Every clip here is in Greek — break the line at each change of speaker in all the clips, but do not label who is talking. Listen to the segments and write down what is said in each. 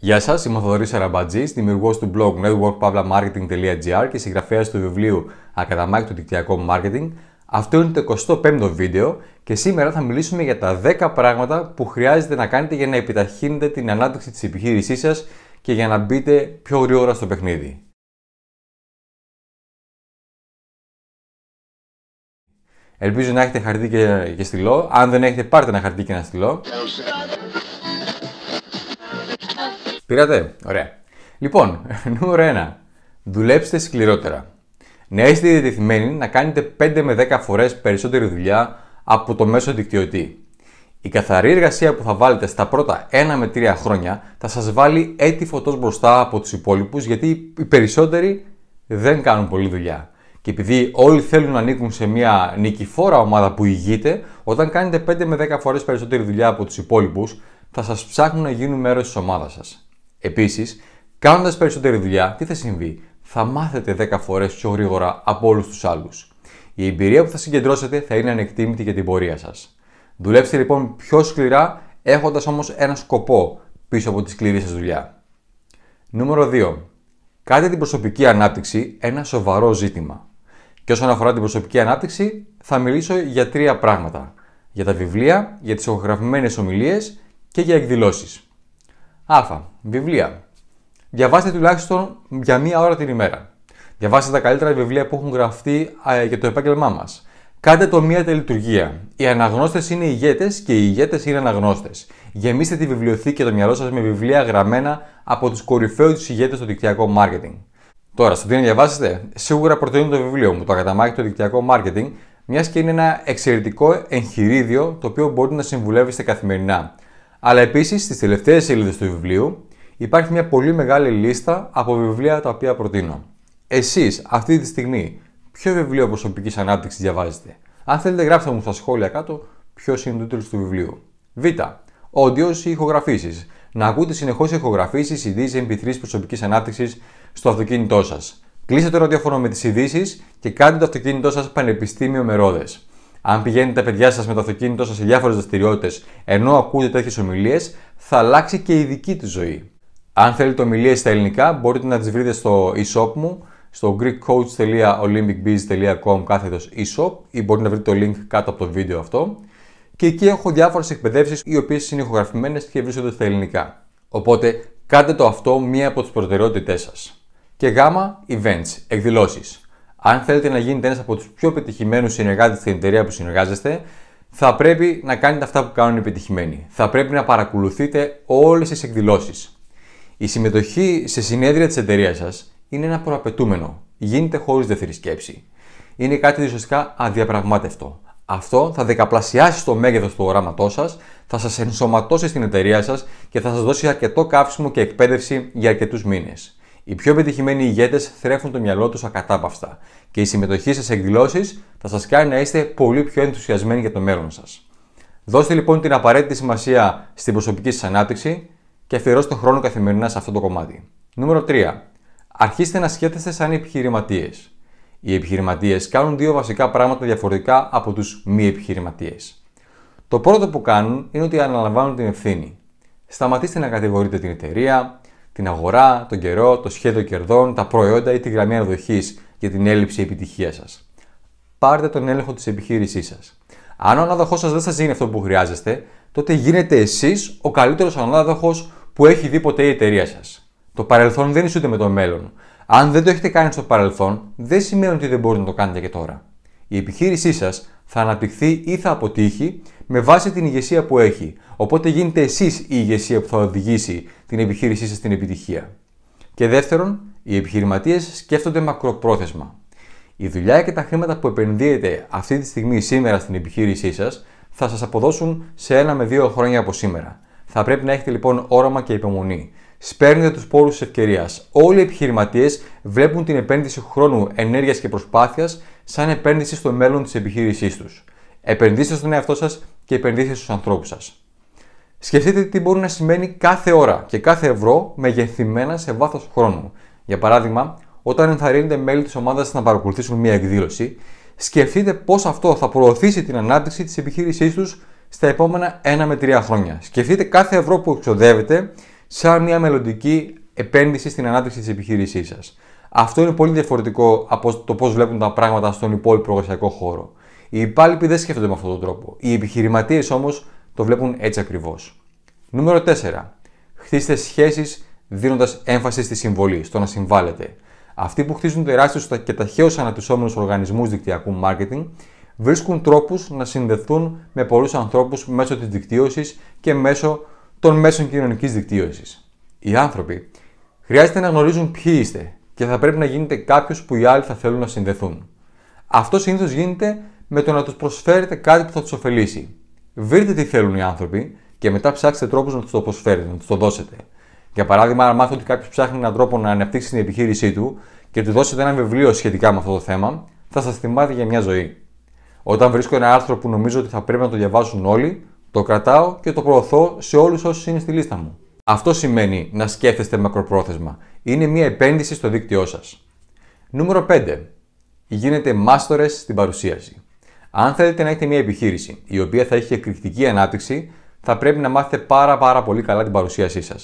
Γεια σας, είμαι ο Θοδωρής Αραμπατζή, δημιουργός του blog networkpavlamarketing.gr και συγγραφέας του βιβλίου Ακαταμάχητο του δικτυακό marketing. Αυτό είναι το 25ο βίντεο και σήμερα θα μιλήσουμε για τα 10 πράγματα που χρειάζεται να κάνετε για να επιταχύνετε την ανάπτυξη της επιχείρησής σας και για να μπείτε πιο γρήγορα στο παιχνίδι. Ελπίζω να έχετε χαρτί και, και στυλό. Αν δεν έχετε, πάρτε ένα χαρτί και ένα στυλό. Πήρατε. Ωραία. Λοιπόν, νούμερο 1. Δουλέψτε σκληρότερα. Να είστε διατεθειμένοι να κάνετε 5 με 10 φορές περισσότερη δουλειά από το μέσο δικτυωτή. Η καθαρή εργασία που θα βάλετε στα πρώτα 1 με 3 χρόνια θα σας βάλει έτη φωτός μπροστά από τους υπόλοιπους γιατί οι περισσότεροι δεν κάνουν πολλή δουλειά. Και επειδή όλοι θέλουν να ανήκουν σε μια νικηφόρα ομάδα που ηγείται, όταν κάνετε 5 με 10 φορές περισσότερη δουλειά από τους υπόλοιπους θα σας ψάχνουν να γίνουν μέρος της ομάδας σας. Επίσης, κάνοντας περισσότερη δουλειά, τι θα συμβεί, θα μάθετε 10 φορές πιο γρήγορα από όλους τους άλλους. Η εμπειρία που θα συγκεντρώσετε θα είναι ανεκτήμητη για την πορεία σας. Δουλέψτε λοιπόν πιο σκληρά, έχοντας όμως ένα σκοπό πίσω από τη σκληρή σας δουλειά. Νούμερο 2. Κάντε την προσωπική ανάπτυξη ένα σοβαρό ζήτημα. Και όσον αφορά την προσωπική ανάπτυξη, θα μιλήσω για τρία πράγματα. Για τα βιβλία, για τις ογραφημένες ομιλίες και για εκδηλώσεις. Α. Βιβλία. Διαβάστε τουλάχιστον για μία ώρα την ημέρα. Διαβάστε τα καλύτερα βιβλία που έχουν γραφτεί για το επάγγελμά μας. Κάντε το μία τελειτουργία. Οι αναγνώστες είναι ηγέτες και οι ηγέτες είναι αναγνώστες. Γεμίστε τη βιβλιοθήκη και το μυαλό σας με βιβλία γραμμένα από τους κορυφαίους τους ηγέτες στο δικτυακό marketing. Τώρα, στο τι να διαβάσετε, σίγουρα προτείνω το βιβλίο μου, το Ακαταμάκι το δικτυακό marketing, μιας και είναι ένα εξαιρετικό εγχειρίδιο το οποίο μπορείτε να συμβουλεύεστε καθημερινά. Αλλά επίσης στις τελευταίες σελίδες του βιβλίου υπάρχει μια πολύ μεγάλη λίστα από βιβλία τα οποία προτείνω. Εσείς αυτή τη στιγμή ποιο βιβλίο προσωπικής ανάπτυξης διαβάζετε. Αν θέλετε, γράψτε μου στα σχόλια κάτω ποιο είναι το τίτλος του βιβλίου. Β. Όντιο ή ηχογραφήσεις. Να ακούτε συνεχώς ηχογραφήσεις, ειδήσεις MP3 προσωπικής ανάπτυξης στο αυτοκίνητό σας. Κλείστε το ραδιόφωνο με τις ειδήσεις και κάντε το αυτοκίνητό σας πανεπιστήμιο με ρόδες. Αν πηγαίνετε τα παιδιά σας με το αυτοκίνητό σας σε διάφορες δραστηριότητες ενώ ακούτε τέτοιες ομιλίες, θα αλλάξει και η δική του ζωή. Αν θέλετε ομιλίε στα ελληνικά, μπορείτε να τις βρείτε στο e-shop μου στο GreekCoach.olympicbiz.com κάθετος e-shop ή μπορείτε να βρείτε το link κάτω από το βίντεο αυτό. Και εκεί έχω διάφορες εκπαιδεύσεις οι οποίες είναι ηχογραφημένες και βρίσκονται στα ελληνικά. Οπότε κάντε το αυτό μία από τις προτεραιότητές σας. Και γάμα, events, εκδηλώσεις. Αν θέλετε να γίνετε ένας από τους πιο πετυχημένους συνεργάτες στην εταιρεία που συνεργάζεστε, θα πρέπει να κάνετε αυτά που κάνουν οι πετυχημένοι. Θα πρέπει να παρακολουθείτε όλες τις εκδηλώσεις. Η συμμετοχή σε συνέδρια της εταιρείας σας είναι ένα προαπαιτούμενο. Γίνεται χωρίς δεύτερη σκέψη. Είναι κάτι ουσιαστικά αδιαπραγμάτευτο. Αυτό θα δεκαπλασιάσει το μέγεθος του οράματός σας, θα σας ενσωματώσει στην εταιρεία σας και θα σας δώσει αρκετό καύσιμο και εκπαίδευση για αρκετούς μήνες. Οι πιο επιτυχημένοι ηγέτες θρέφουν το μυαλό τους ακατάπαυστα και η συμμετοχή σας σε εκδηλώσεις θα σας κάνει να είστε πολύ πιο ενθουσιασμένοι για το μέλλον σας. Δώστε λοιπόν την απαραίτητη σημασία στην προσωπική σας ανάπτυξη και αφιερώστε χρόνο καθημερινά σε αυτό το κομμάτι. Νούμερο 3. Αρχίστε να σκέφτεστε σαν επιχειρηματίες. Οι επιχειρηματίες κάνουν δύο βασικά πράγματα διαφορετικά από τους μη επιχειρηματίες. Το πρώτο που κάνουν είναι ότι αναλαμβάνουν την ευθύνη. Σταματήστε να κατηγορείτε την εταιρεία, την αγορά, τον καιρό, το σχέδιο κερδών, τα προϊόντα ή τη γραμμή αναδοχής για την έλλειψη επιτυχίας σας. Πάρτε τον έλεγχο της επιχείρησής σας. Αν ο ανάδοχός σας δεν σας δίνει αυτό που χρειάζεστε, τότε γίνετε εσείς ο καλύτερος ανάδοχος που έχει δει ποτέ η εταιρεία σας. Το παρελθόν δεν ισούται με το μέλλον. Αν δεν το έχετε κάνει στο παρελθόν, δεν σημαίνει ότι δεν μπορείτε να το κάνετε και τώρα. Η επιχείρησή σας θα αναπτυχθεί ή θα αποτύχει με βάση την ηγεσία που έχει. Οπότε γίνετε εσείς η ηγεσία που θα οδηγήσει την επιχείρησή σας στην επιτυχία. Και δεύτερον, οι επιχειρηματίες σκέφτονται μακροπρόθεσμα. Η δουλειά και τα χρήματα που επενδύετε αυτή τη στιγμή σήμερα στην επιχείρησή σας θα σας αποδώσουν σε ένα με δύο χρόνια από σήμερα. Θα πρέπει να έχετε λοιπόν όραμα και υπομονή. Σπέρνετε τους πόρους της ευκαιρίας. Όλοι οι επιχειρηματίες βλέπουν την επένδυση χρόνου, ενέργειας και προσπάθειας σαν επένδυση στο μέλλον της επιχείρησής τους. Επενδύστε στον εαυτό σας και επενδύστε στους ανθρώπους σας. Σκεφτείτε τι μπορεί να σημαίνει κάθε ώρα και κάθε ευρώ μεγεθυμένα σε βάθος χρόνου. Για παράδειγμα, όταν ενθαρρύνετε μέλη της ομάδας να παρακολουθήσουν μία εκδήλωση, σκεφτείτε πώς αυτό θα προωθήσει την ανάπτυξη της επιχείρησής τους στα επόμενα 1 με 3 χρόνια. Σκεφτείτε κάθε ευρώ που εξοδεύετε σαν μια μελλοντική επένδυση στην ανάπτυξη της επιχείρησής σας. Αυτό είναι πολύ διαφορετικό από το πώς βλέπουν τα πράγματα στον υπόλοιπο εργασιακό χώρο. Οι υπάλληλοι δεν σκέφτονται με αυτόν τον τρόπο. Οι επιχειρηματίες όμως το βλέπουν έτσι ακριβώς. Νούμερο 4. Χτίστε σχέσεις δίνοντας έμφαση στη συμβολή, στο να συμβάλλετε. Αυτοί που χτίζουν τεράστιους και ταχαίως αναπτυσσόμενους οργανισμούς δικτυακού marketing βρίσκουν τρόπους να συνδεθούν με πολλούς ανθρώπους μέσω της δικτύωσης και μέσω των μέσων κοινωνικής δικτύωσης. Οι άνθρωποι χρειάζεται να γνωρίζουν ποιοι είστε και θα πρέπει να γίνετε κάποιος που οι άλλοι θα θέλουν να συνδεθούν. Αυτό συνήθως γίνεται με το να τους προσφέρετε κάτι που θα τους ωφελήσει. Βρείτε τι θέλουν οι άνθρωποι και μετά ψάξτε τρόπους να τους το προσφέρετε, να τους το δώσετε. Για παράδειγμα, αν μάθω ότι κάποιος ψάχνει έναν τρόπο να αναπτύξει την επιχείρησή του και του δώσετε ένα βιβλίο σχετικά με αυτό το θέμα, θα σας θυμάται για μια ζωή. Όταν βρίσκω ένα άρθρο που νομίζω ότι θα πρέπει να το διαβάσουν όλοι, το κρατάω και το προωθώ σε όλους όσους είναι στη λίστα μου. Αυτό σημαίνει να σκέφτεστε μακροπρόθεσμα. Είναι μια επένδυση στο δίκτυό σας. Νούμερο 5. Γίνετε μάστορες στην παρουσίαση. Αν θέλετε να έχετε μια επιχείρηση η οποία θα έχει εκρηκτική ανάπτυξη, θα πρέπει να μάθετε πάρα, πάρα πολύ καλά την παρουσίασή σας.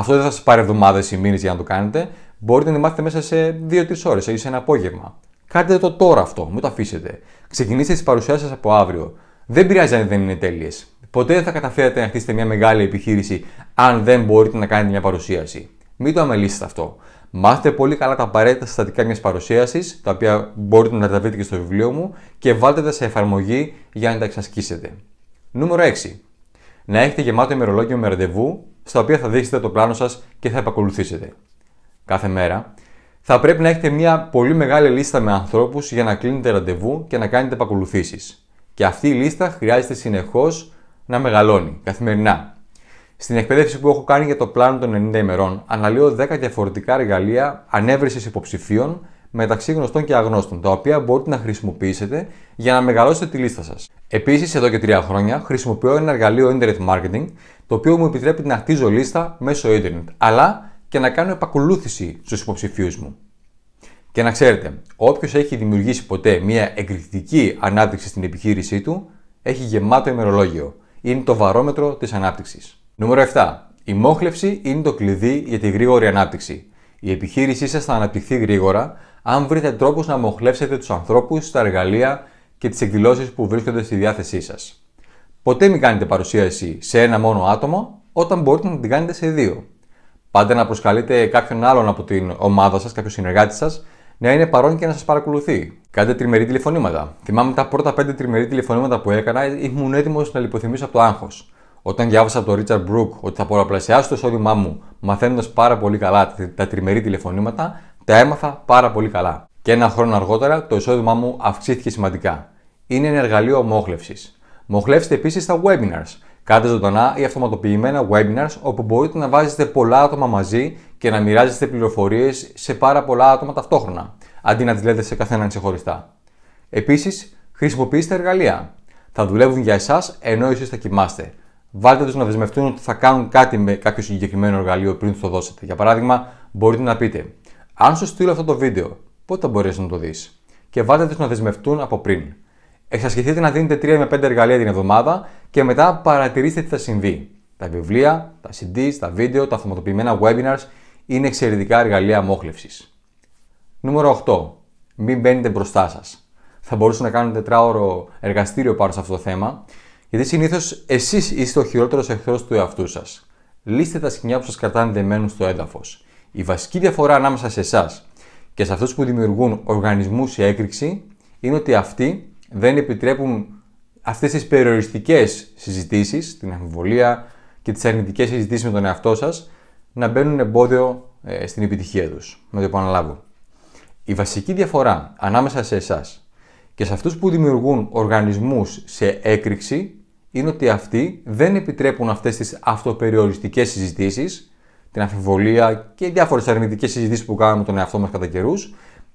Αυτό δεν θα σας πάρει εβδομάδες ή μήνες για να το κάνετε. Μπορείτε να μάθετε μέσα σε 2-3 ώρες ή σε ένα απόγευμα. Κάντε το τώρα αυτό, μην το αφήσετε. Ξεκινήστε τις παρουσιάσεις σας από αύριο. Δεν πειράζει αν δεν είναι τέλειες. Ποτέ δεν θα καταφέρετε να χτίσετε μια μεγάλη επιχείρηση αν δεν μπορείτε να κάνετε μια παρουσίαση. Μην το αμελήσετε αυτό. Μάθετε πολύ καλά τα απαραίτητα συστατικά μιας παρουσίασης, τα οποία μπορείτε να τα βρείτε και στο βιβλίο μου και βάλτε τα σε εφαρμογή για να τα εξασκήσετε. Νούμερο 6. Να έχετε γεμάτο ημερολόγιο με ραντεβού, στα οποία θα δείξετε το πλάνο σας και θα επακολουθήσετε. Κάθε μέρα θα πρέπει να έχετε μια πολύ μεγάλη λίστα με ανθρώπους για να κλείνετε ραντεβού και να κάνετε επακολουθήσεις. Και αυτή η λίστα χρειάζεται συνεχώς να μεγαλώνει καθημερινά. Στην εκπαίδευση που έχω κάνει για το πλάνο των 90 ημερών, αναλύω 10 διαφορετικά εργαλεία ανέβρεσης υποψηφίων μεταξύ γνωστών και αγνώστων, τα οποία μπορείτε να χρησιμοποιήσετε για να μεγαλώσετε τη λίστα σας. Επίσης, εδώ και 3 χρόνια χρησιμοποιώ ένα εργαλείο Internet Marketing, το οποίο μου επιτρέπει να χτίζω λίστα μέσω Internet, αλλά και να κάνω επακολούθηση στους υποψηφίους μου. Και να ξέρετε, όποιος έχει δημιουργήσει ποτέ μια εκρηκτική ανάπτυξη στην επιχείρησή του, έχει γεμάτο ημερολόγιο. Είναι το βαρόμετρο της ανάπτυξης. Νούμερο 7. Η μόχλευση είναι το κλειδί για τη γρήγορη ανάπτυξη. Η επιχείρησή σας θα αναπτυχθεί γρήγορα αν βρείτε τρόπους να μοχλεύσετε τους ανθρώπους, τα εργαλεία και τις εκδηλώσεις που βρίσκονται στη διάθεσή σας. Ποτέ μην κάνετε παρουσίαση σε ένα μόνο άτομο όταν μπορείτε να την κάνετε σε δύο. Πάντα να προσκαλείτε κάποιον άλλον από την ομάδα σας, κάποιο συνεργάτη σας, να είναι παρόν και να σας παρακολουθεί. Κάντε τριμερή τηλεφωνήματα. Θυμάμαι τα πρώτα πέντε τριμερή τηλεφωνήματα που έκανα, ήμουν έτοιμος να λιποθυμίσω από το άγχος. Όταν διάβασα από τον Ρίτσαρντ Μπρουκ ότι θα πολλαπλασιάσω το εισόδημά μου μαθαίνοντας πάρα πολύ καλά τα τριμερή τηλεφωνήματα, τα έμαθα πάρα πολύ καλά. Και ένα χρόνο αργότερα το εισόδημά μου αυξήθηκε σημαντικά. Είναι ένα εργαλείο μόχλευσης. Μοχλεύστε επίσης τα webinars. Κάντε ζωντανά ή αυτοματοποιημένα webinars όπου μπορείτε να βάζετε πολλά άτομα μαζί και να μοιράζεστε πληροφορίες σε πάρα πολλά άτομα ταυτόχρονα, αντί να τις λέτε σε καθέναν ξεχωριστά. Επίσης, χρησιμοποιήστε εργαλεία. Θα δουλεύουν για εσάς ενώ εσείς θα κοιμάστε βάλτε τους να δεσμευτούν ότι θα κάνουν κάτι με κάποιο συγκεκριμένο εργαλείο πριν τους το δώσετε. Για παράδειγμα, μπορείτε να πείτε: Αν σου στείλω αυτό το βίντεο, πότε θα μπορέσεις να το δεις. Και βάλτε τους να δεσμευτούν από πριν. Εξασκηθείτε να δίνετε 3 με 5 εργαλεία την εβδομάδα και μετά παρατηρήστε τι θα συμβεί. Τα βιβλία, τα CDs, τα βίντεο, τα αυτοματοποιημένα webinars είναι εξαιρετικά εργαλεία μόχλευσης. Νούμερο 8. Μην μπαίνετε μπροστά σας. Θα μπορούσα να κάνετε τετράωρο εργαστήριο πάνω σε αυτό το θέμα γιατί συνήθως εσείς είστε ο χειρότερος εχθρός του εαυτού σας. Λύστε τα σκηνιά που σας κρατάνε δεμένους στο έδαφος. Η βασική διαφορά ανάμεσα σε εσάς και σε αυτούς που δημιουργούν οργανισμούς σε έκρηξη είναι ότι αυτοί δεν επιτρέπουν αυτές τις περιοριστικές συζητήσεις, την αμφιβολία και τις αρνητικές συζητήσεις με τον εαυτό σας να μπαίνουν εμπόδιο ε, στην επιτυχία τους Να το επαναλάβω. Η βασική διαφορά ανάμεσα σε εσάς και σε αυτούς που δημιουργούν οργανισμούς σε έκρηξη είναι ότι αυτοί δεν επιτρέπουν αυτές τις αυτοπεριοριστικές συζητήσεις, την αφιβολία και διάφορες αρνητικές συζητήσεις που κάνουμε τον εαυτό μας κατά καιρούς,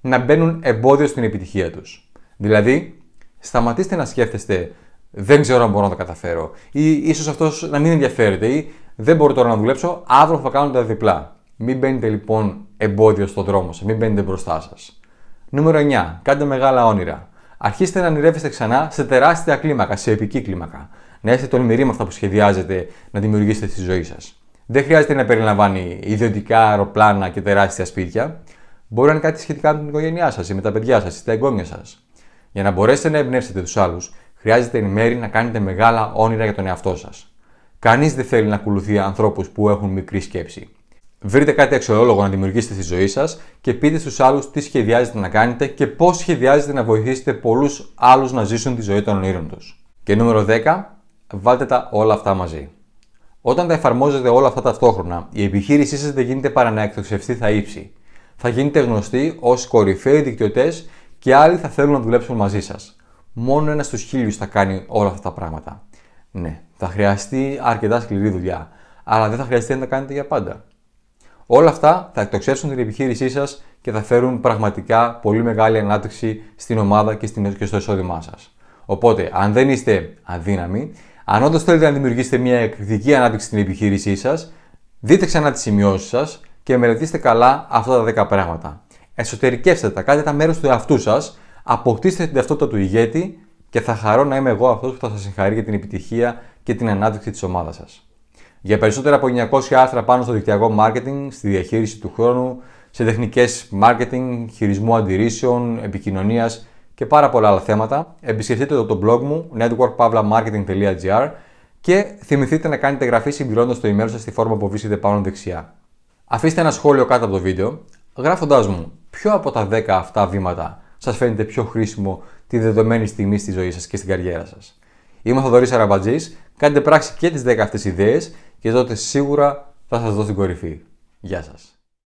να μπαίνουν εμπόδιο στην επιτυχία τους. Δηλαδή, σταματήστε να σκέφτεστε δεν ξέρω αν μπορώ να το καταφέρω, ή ίσως αυτός να μην ενδιαφέρεται, ή δεν μπορώ τώρα να δουλέψω, αύριο θα κάνω τα διπλά. Μην μπαίνετε λοιπόν εμπόδιο στον δρόμο σας, μην μπαίνετε μπροστά σας. Νούμερο 9. Κάντε μεγάλα όνειρα. Αρχίστε να ονειρεύεστε ξανά σε τεράστια κλίμακα, σε επική να είστε τολμηροί με αυτά που σχεδιάζετε να δημιουργήσετε στη ζωή σας. Δεν χρειάζεται να περιλαμβάνει ιδιωτικά αεροπλάνα και τεράστια σπίτια. Μπορεί να είναι κάτι σχετικά με την οικογένειά σας ή με τα παιδιά σας ή τα εγγόνια σας. Για να μπορέσετε να εμπνεύσετε τους άλλους, χρειάζεται εν μέρη να κάνετε μεγάλα όνειρα για τον εαυτό σας. Κανείς δεν θέλει να ακολουθεί ανθρώπους που έχουν μικρή σκέψη. Βρείτε κάτι αξιολόγο να δημιουργήσετε στη ζωή σας και πείτε στους άλλους τι σχεδιάζετε να κάνετε και πώς σχεδιάζετε να βοηθήσετε πολλούς άλλους να ζήσουν τη ζωή των ονείρων τους. Και νούμερο 10 βάλτε τα όλα αυτά μαζί. Όταν τα εφαρμόζετε όλα αυτά ταυτόχρονα, η επιχείρησή σας δεν γίνεται παρά να εκτοξευθεί τα ύψη. Θα γίνετε γνωστοί ως κορυφαίοι δικτυωτές και άλλοι θα θέλουν να δουλέψουν μαζί σας. Μόνο ένας στους χίλιους θα κάνει όλα αυτά τα πράγματα. Ναι, θα χρειαστεί αρκετά σκληρή δουλειά, αλλά δεν θα χρειαστεί να τα κάνετε για πάντα. Όλα αυτά θα εκτοξεύσουν την επιχείρησή σας και θα φέρουν πραγματικά πολύ μεγάλη ανάπτυξη στην ομάδα και στο εισόδημά σας. Οπότε, αν δεν είστε αδύναμοι, αν όντως θέλετε να δημιουργήσετε μια εκρηκτική ανάπτυξη στην επιχείρησή σας, δείτε ξανά τις σημειώσεις σας και μελετήστε καλά αυτά τα 10 πράγματα. Εσωτερικεύστε τα, κάντε τα μέρος του εαυτού σας, αποκτήστε την ταυτότητα του ηγέτη και θα χαρώ να είμαι εγώ αυτός που θα σας συγχαρεί για την επιτυχία και την ανάπτυξη της ομάδας σας. Για περισσότερα από 900 άρθρα πάνω στο δικτυακό marketing, στη διαχείριση του χρόνου, σε τεχνικές marketing, χειρισμού αντιρρήσεων, επικοινωνίας και πάρα πολλά άλλα θέματα, επισκεφτείτε το, το blog μου networkpavlamarketing.gr και θυμηθείτε να κάνετε εγγραφή συμπληρώνοντας το email σας στη φόρμα που βρίσκεται πάνω δεξιά. Αφήστε ένα σχόλιο κάτω από το βίντεο, γράφοντάς μου ποιο από τα 10 αυτά βήματα σας φαίνεται πιο χρήσιμο τη δεδομένη στιγμή στη ζωή σας και στην καριέρα σας. Είμαι ο Θοδωρής Αραμπατζής, κάντε πράξη και τις 10 αυτές ιδέες και τότε σίγουρα θα σας δω στην κορυφή. Γεια σας.